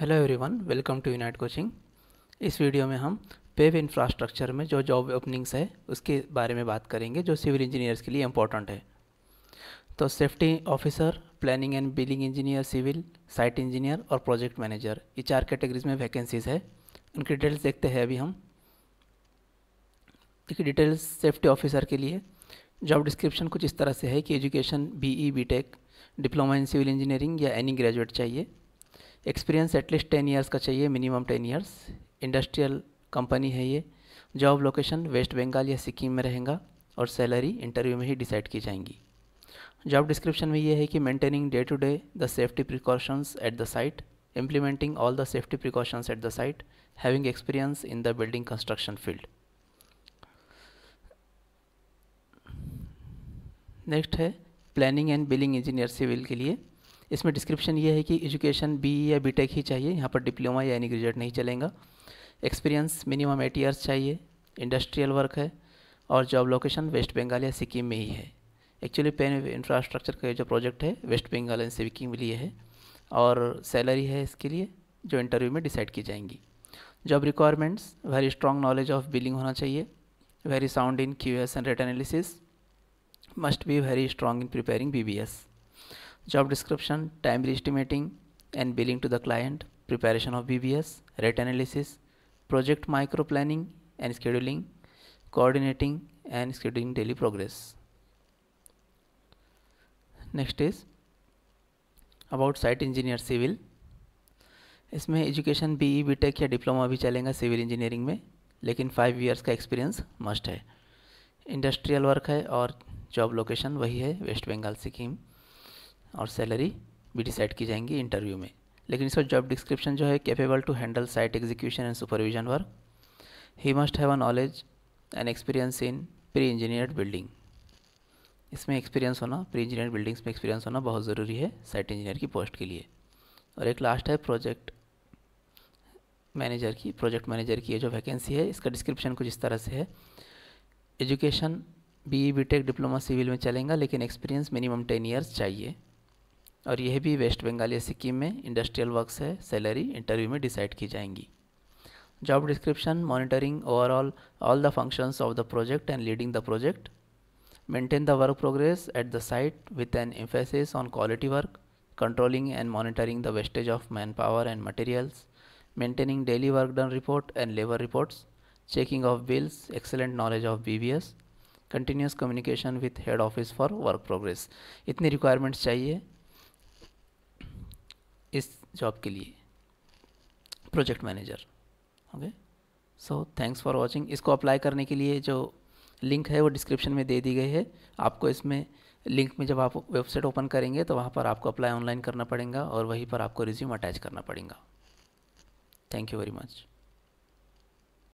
Hello everyone welcome to unite coaching इस video में हम पेव इंफ्रास्ट्रक्चर में जो जॉब ओपनिंग्स है उसके बारे में बात करेंगे जो सिविल इंजीनियर्स के लिए इम्पोर्टेंट है तो safety officer planning and billing engineer civil site engineer और प्रोजेक्ट मैनेजर ये चार कैटेगरीज में वैकेंसीज़ है उनकी डिटेल्स देखते हैं अभी हम देखिए डिटेल्स सेफ्टी ऑफिसर के लिए जॉब डिस्क्रिप्शन कुछ इस तरह से है कि education B E diploma in civil engineering या एनी ग्रेजुएट चाहिए एक्सपीरियंस एटलीस्ट टेन ईयर्स का चाहिए minimum ten years industrial company है ये जॉब लोकेशन वेस्ट बंगाल या सिक्किम में रहेगा और सैलरी इंटरव्यू में ही डिसाइड की जाएंगी जॉब डिस्क्रिप्शन में ये है कि maintaining day to day the safety precautions at the site implementing all the safety precautions at the site having experience in the building construction field next है planning and billing engineer civil के लिए इसमें description ये है कि education B या B ही चाहिए यहाँ पर डिप्लोमा या एनी ग्रेजुएट नहीं चलेगा एक्सपीरियंस मिनिमम एट ईयर्स चाहिए इंडस्ट्रियल वर्क है और जॉब लोकेशन वेस्ट बंगाल या सिक्किम में ही है एक्चुअली पेन इंफ्रास्ट्रक्चर का जो प्रोजेक्ट है वेस्ट बंगाल एंड सिक्किम लिए है और सैलरी है इसके लिए जो इंटरव्यू में डिसाइड की जाएंगी job requirements very strong knowledge of billing होना चाहिए very sound in Q S and rate analysis must be very strong in preparing B B S job description, time estimating and billing to the client, preparation of BBS, rate analysis, project micro planning and scheduling, coordinating and scheduling daily progress. Next is about site engineer civil इसमें education B E B tech या diploma भी चलेगा civil engineering में लेकिन five years का experience must है industrial work है और जॉब लोकेशन वही है वेस्ट बंगाल सिक्किम और सैलरी भी डिसाइड की जाएंगी इंटरव्यू में लेकिन इसका जॉब डिस्क्रिप्शन जो है capable to handle site execution and supervision work he must have a knowledge and experience in pre engineered building इसमें एक्सपीरियंस होना प्री इंजीनियर बिल्डिंग्स में एक्सपीरियंस होना बहुत ज़रूरी है साइट इंजीनियर की पोस्ट के लिए और एक लास्ट है प्रोजेक्ट मैनेजर की प्रोजेक्ट मैनेजर की ये जो वैकेंसी है इसका डिस्क्रिप्शन कुछ इस तरह से है education B E B tech diploma civil में चलेगा लेकिन एक्सपीरियंस मिनिमम टेन ईयर्स चाहिए और यह भी वेस्ट बंगाल या सिक्किम में इंडस्ट्रियल वर्क्स है सैलरी इंटरव्यू में डिसाइड की जाएंगी job description monitoring overall all the functions of the project and leading the project maintain the work progress at the site with an emphasis on quality work controlling and monitoring the wastage of manpower and materials maintaining daily work done report and labour reports checking of bills excellent knowledge of B B S continuous communication with head office for work progress इतनी requirements चाहिए इस job के लिए project manager okay so thanks for watching इसको apply करने के लिए जो लिंक है वो डिस्क्रिप्शन में दे दी गई है आपको इसमें लिंक में जब आप वेबसाइट ओपन करेंगे तो वहाँ पर आपको अप्लाई ऑनलाइन करना पड़ेगा और वहीं पर आपको रिज्यूम अटैच करना पड़ेगा थैंक यू वेरी मच